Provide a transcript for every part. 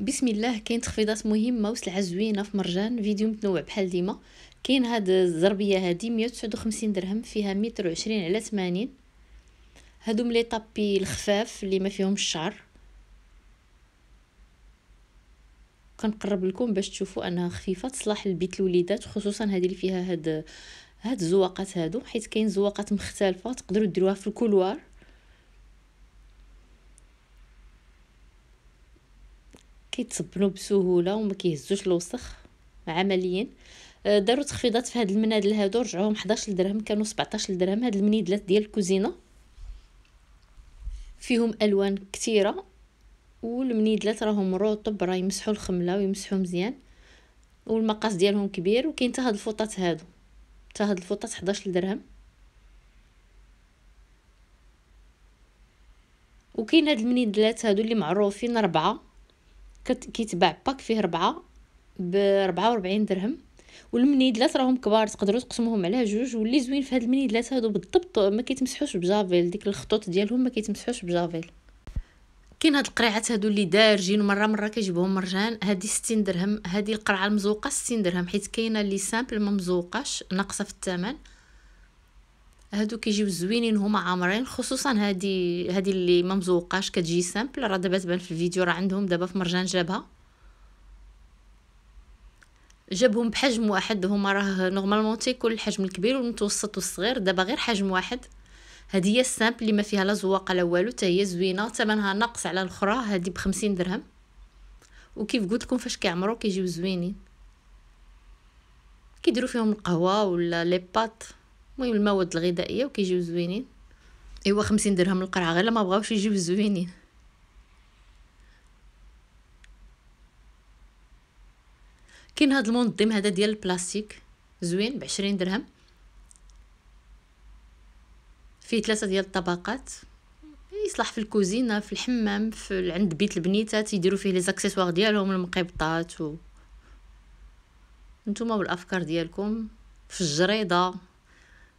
بسم الله كاين تخفيضات مهمه وسلعه زوينه في مرجان فيديو متنوع بحال ديما كاين هاد الزربيه هادي 159 درهم فيها متر وعشرين على 80 هادو لي طابي الخفاف اللي ما فيهم الشعر كنقرب لكم باش تشوفوا انها خفيفه تصلح لبيت الوليدات خصوصا هادي اللي فيها هاد هاد الزواقات هادو حيت كاين زواقات مختلفه تقدروا ديروها في الكولوار كيتصبنوا بسهوله وما كيهزوش الوسخ عمليا آه، داروا تخفيضات في هاد المنادل هادو رجعوهم 11 درهم كانوا 17 درهم هاد المنيدلات ديال الكوزينه فيهم الوان كثيره والمنيدلات راهم رطب راه يمسحوا الخمله ويمسحوا مزيان والمقاس ديالهم كبير وكاين حتى هاد الفوطات هادو حتى هاد الفوطات 11 درهم وكاين هاد المنيدلات هادو اللي معروفين ربعه كيتباع باك فيه ربعة بربعة وربعين درهم والمنيدلات راهم كبار تقدروا تقسموهم على جوج واللي زوين في هاد المنيدلات هادو بالضبط ما كيتمسحوش بجافيل ديك الخطوط ديالهم ما كيتمسحوش بجافيل كاين هاد القريعات هادو اللي دارجين مره مره كيجيبوهم مرجان هادي 60 درهم هادي القرعه المزوقه 60 درهم حيت كاينه اللي سامبل ما مزوقاش ناقصه في الثمن هادو كيجيو زوينين هما عامرين خصوصا هادي هادي اللي ما مزوقاش كتجي سامبل راه دابا تبان في الفيديو راه عندهم دابا في مرجان جابها جابهم بحجم واحد هما راه نورمالمون تيكون الحجم الكبير والمتوسط والصغير دابا غير حجم واحد هادي هي السامبل اللي ما فيها لا زواقه لا والو حتى هي زوينه ثمنها ناقص على الاخرى هادي بخمسين درهم وكيف قلت لكم فاش كيعمروا كيجيو زوينين كيديروا فيهم القهوه ولا لي المهم المواد الغذائيه وكيجيو زوينين ايوا خمسين درهم القرعه غير ما بغاوش يجيو زوينين كاين هاد المنظم هذا ديال البلاستيك زوين بعشرين درهم فيه ثلاثه ديال الطبقات يصلح في الكوزينه في الحمام في عند بيت البنيتات يديروا فيه لي زاكسيسوار ديالهم المقبطات و نتوما والافكار ديالكم في الجريده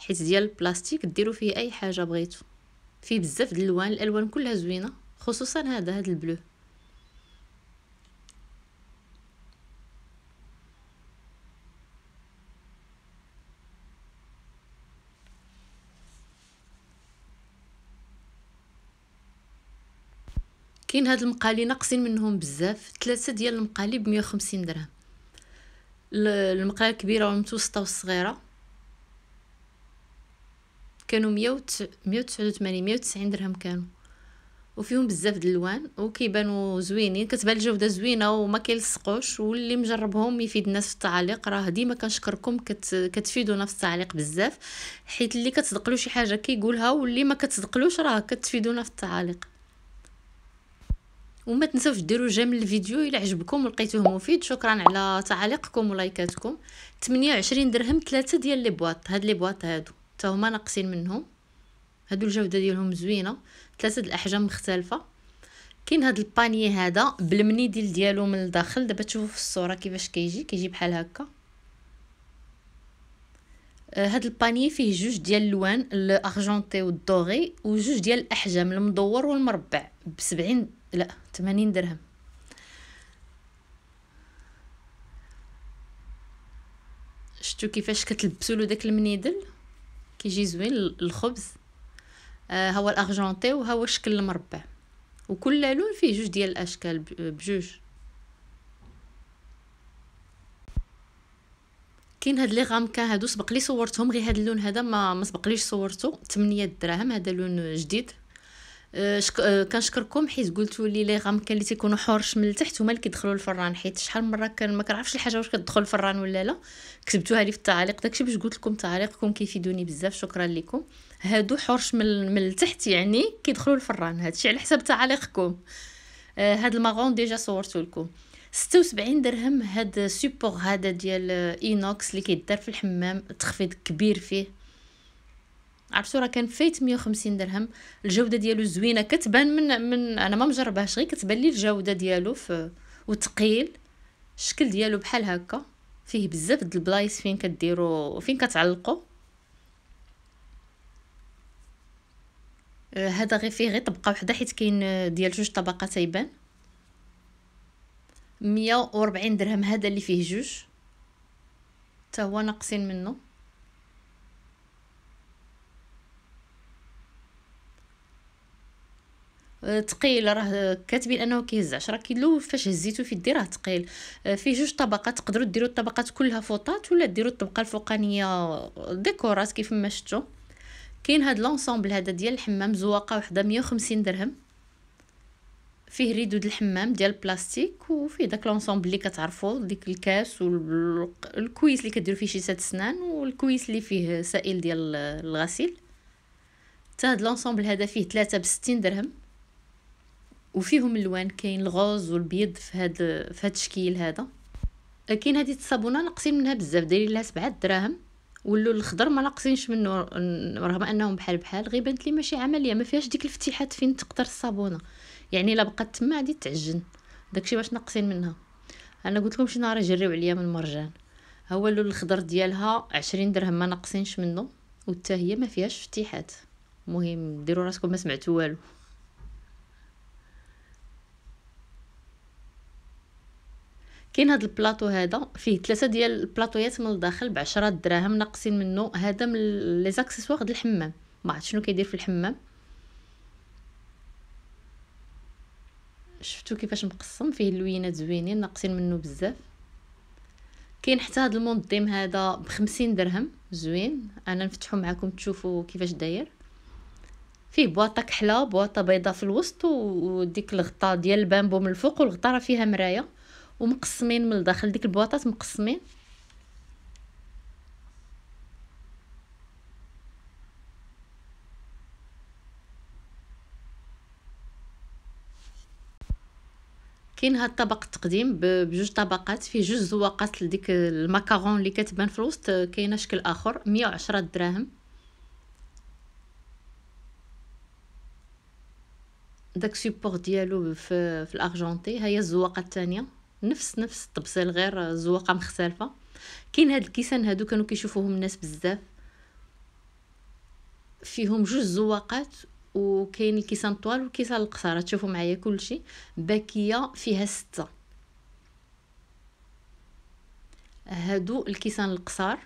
حيت ديال البلاستيك ديروا فيه اي حاجه بغيتو فيه بزاف د الالوان الالوان كلها زوينه خصوصا هذا هذا البلو كاين هاد المقالي ناقصين منهم بزاف ثلاثه ديال المقالي ب 150 درهم المقاله الكبيره والمتوسطه والصغيره كانوا مية وتسعود وثمانين مية وتسعين درهم كانوا وفيهم بزاف د الالوان وكيبانوا زوينين كتبان الجوده زوينه وما كيلصقوش واللي مجربهم يفيد الناس في التعليق راه ديما كنشكركم كت... كتفيدونا في التعليق بزاف حيت اللي كتصدقلو شي حاجه كيقولها واللي ما كتصدقلوش راه كتفيدونا في التعليق وما تنساوش ديروا جيم للفيديو الا عجبكم ولقيتوه مفيد شكرا على تعاليقكم ولايكاتكم 28 درهم ثلاثه ديال لي بواط هاد لي بواط هادو حتى هما ناقصين منهم هادو الجوده ديالهم زوينه ثلاثه د الاحجام مختلفه كاين هاد الباني هذا بالمنيديل ديالو من الداخل دابا تشوفوا في الصوره كيفاش كيجي كيجي بحال هكا آه، هاد الباني فيه جوج ديال اللوان الارجونتي والدوري وجوج ديال الاحجام المدور والمربع ب 70 لا 80 درهم شتو كيفاش كتلبسوا له داك المنيدل كيجي زوين الخبز آه هو الارجنتي وهو الشكل المربع وكل لون فيه جوج ديال الاشكال بجوج كاين هاد لي غامكا هادو سبق لي صورتهم غير هاد اللون هذا ما ما سبق ليش صورته 8 دراهم هذا لون جديد أه، شك... أه، كنشكركم حيت قلتوا لي لي كان اللي تيكونوا حرش من التحت هما اللي كيدخلوا الفران حيت شحال من مره كان ما كنعرفش الحاجه واش كتدخل الفران ولا لا كتبتوها لي في التعاليق داكشي باش قلت لكم تعاليقكم كيفيدوني بزاف شكرا لكم هادو حرش من من التحت يعني كيدخلوا الفران هادشي على حسب تعاليقكم آه هاد الماغون ديجا صورتو لكم 76 درهم هاد سوبور هذا ديال اينوكس اللي كيدار في الحمام تخفيض كبير فيه عرفتو راه كان فايت 150 درهم الجوده ديالو زوينه كتبان من من انا ما مجربهاش غير كتبان لي الجوده ديالو ف وثقيل الشكل ديالو بحال هكا فيه بزاف د البلايص فين كديروا فين كتعلقوا آه، هذا غير فيه غير طبقه وحده حيت كاين آه، ديال جوج طبقات تيبان 140 درهم هذا اللي فيه جوج حتى هو ناقصين منه ثقيل آه، راه كاتبين انه كيهز 10 كيلو فاش هزيتو في يدي راه ثقيل آه، فيه جوج طبقات تقدروا ديروا الطبقات كلها فوطات ولا ديروا الطبقه الفوقانيه ديكورات كيف ما شفتوا كاين هاد لونسومبل هذا ديال الحمام زواقه وحده 150 درهم فيه ريدو ديال الحمام ديال البلاستيك وفيه داك لونسومبل اللي كتعرفوا ديك الكاس والكويس اللي كديروا فيه شيسات سنان والكويس اللي فيه سائل ديال الغسيل حتى هاد لونسومبل هذا فيه 3 ب 60 درهم وفيهم الوان كاين الغوز والبيض في هاد في هاد الشكل هذا كاين هذه الصابونه ناقصين منها بزاف دايرين لها 7 دراهم واللون الخضر ما ناقصينش منه رغم انهم بحال بحال غير بانت لي ماشي عمليه ما فيهاش ديك الفتيحات فين تقدر الصابونه يعني الا بقات تما غادي تعجن داكشي باش ناقصين منها انا قلت لكم شي نهار جريو عليا من المرجان هو اللون الخضر ديالها عشرين درهم ما ناقصينش منه وتا هي ما فيهاش فتيحات مهم ديروا راسكم ما سمعتوا والو كاين هذا البلاطو هذا فيه ثلاثه ديال البلاطويات من الداخل ب 10 دراهم ناقصين منه هذا من لي زاكسيسوار ديال الحمام ما عرفت شنو كيدير في الحمام شفتو كيفاش مقسم فيه اللوينات زوينين ناقصين منه بزاف كاين حتى هذا المنظم هذا ب 50 درهم زوين انا نفتحو معكم تشوفوا كيفاش داير فيه بواطه كحله بواطه بيضاء في الوسط وديك الغطاء ديال البامبو من الفوق والغطاء راه فيها مرايه ومقسمين من الداخل ديك البواطات مقسمين كاين هاد طبق التقديم بجوج طبقات فيه جوج زواقات لديك الماكارون اللي كتبان في الوسط كاينه شكل اخر 110 دراهم داك سيبور ديالو في في الارجنتي ها هي الزواقه الثانيه نفس نفس الطبسيل غير زواقه مختلفه كاين هاد الكيسان هادو كانوا كيشوفوهم الناس بزاف فيهم جوج زواقات وكاين الكيسان الطوال والكيسان القصار تشوفوا معايا كلشي باكيه فيها سته هادو الكيسان القصار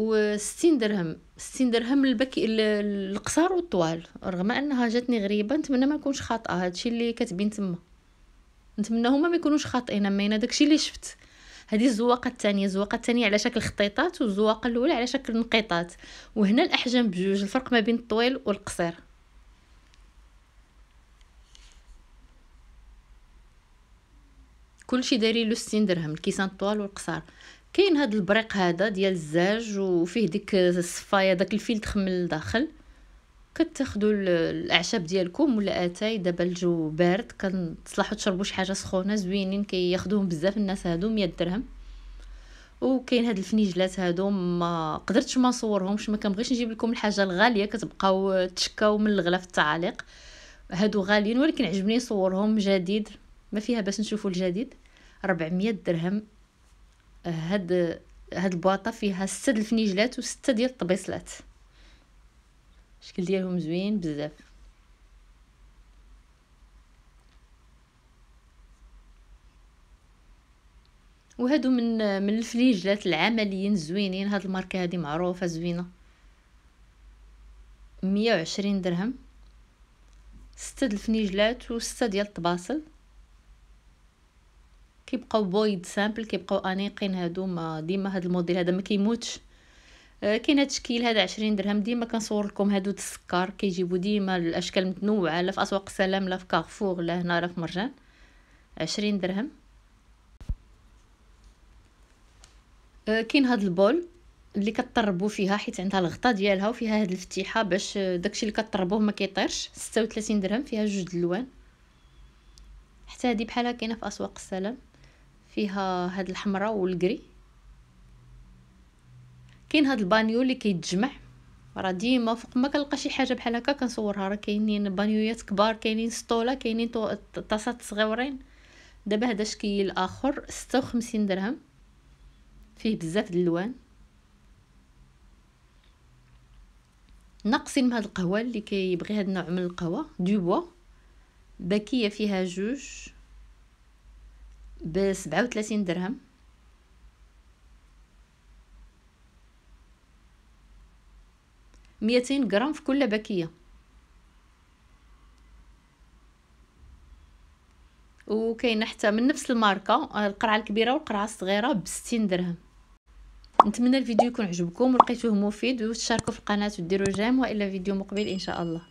و 60 درهم ستين درهم البكي القصار والطوال رغم انها جاتني غريبه نتمنى ما نكونش خاطئه هادشي اللي كاتبين تما نتمنى هما ما يكونوش خاطئين اما انا داكشي اللي شفت هذه الزواقه الثانيه الزواقه الثانيه على شكل خطيطات والزواقه الاولى على شكل نقيطات وهنا الاحجام بجوج الفرق ما بين الطويل والقصير كلشي دايرين له 60 درهم الكيسان الطوال والقصار كاين هذا البريق هذا ديال الزاج وفيه ديك الصفايه داك الفلتخ من الداخل كتاخذوا الاعشاب ديالكم ولا اتاي دابا الجو بارد كتصلحوا تشربوا شي حاجه سخونه زوينين كياخذوهم بزاف الناس هادو 100 درهم وكاين هاد الفنيجلات هادو ما قدرتش ما نصورهمش ما كنبغيش نجيب لكم الحاجه الغاليه كتبقاو تشكاو من الغلا في التعاليق هادو غاليين ولكن عجبني نصورهم جديد ما فيها باش نشوفوا الجديد 400 درهم هاد هاد البواطه فيها ستة د الفنيجلات وستة ديال الطبيصلات الشكل ديالهم زوين بزاف وهادو من من الفليجلات العمليين زوينين هاد الماركه هادي معروفه زوينه مية وعشرين درهم ستة د الفنيجلات وستة ديال الطباصل كيبقاو بويض سامبل كيبقاو انيقين هادو ما ديما هاد الموديل هذا ما كيموتش آه، كاين هاد الشكل هذا 20 درهم ديما كنصور لكم هادو السكر كيجيبو ديما الاشكال متنوعه لا في اسواق السلام لا في كارفور لا هنا لا في مرجان 20 درهم آه، كاين هاد البول اللي كتطربو فيها حيت عندها الغطاء ديالها وفيها هاد الفتيحه باش آه، داكشي اللي كطربوه ما كيطيرش 36 درهم فيها جوج د الوان حتى هادي بحال هكا كاينه في اسواق السلام فيها هاد الحمراء والقري كاين هاد البانيو اللي كيتجمع راه ديما فوق ما كنلقى شي حاجه بحال هكا كنصورها راه كاينين بانيويات كبار كاينين سطوله كاينين طاسات صغيورين دابا هذا شكل اخر 56 درهم فيه بزاف د الالوان ناقصين من هاد القهوه اللي كيبغي هاد النوع من القهوه دوبوا بكيه فيها جوج ب 37 درهم ميتين غرام في كل باكية وكاين حتى من نفس الماركة القرعة الكبيرة والقرعة الصغيرة بستين درهم نتمنى الفيديو يكون عجبكم ولقيتوه مفيد وتشاركوا في القناة وديروا جيم وإلى فيديو مقبل إن شاء الله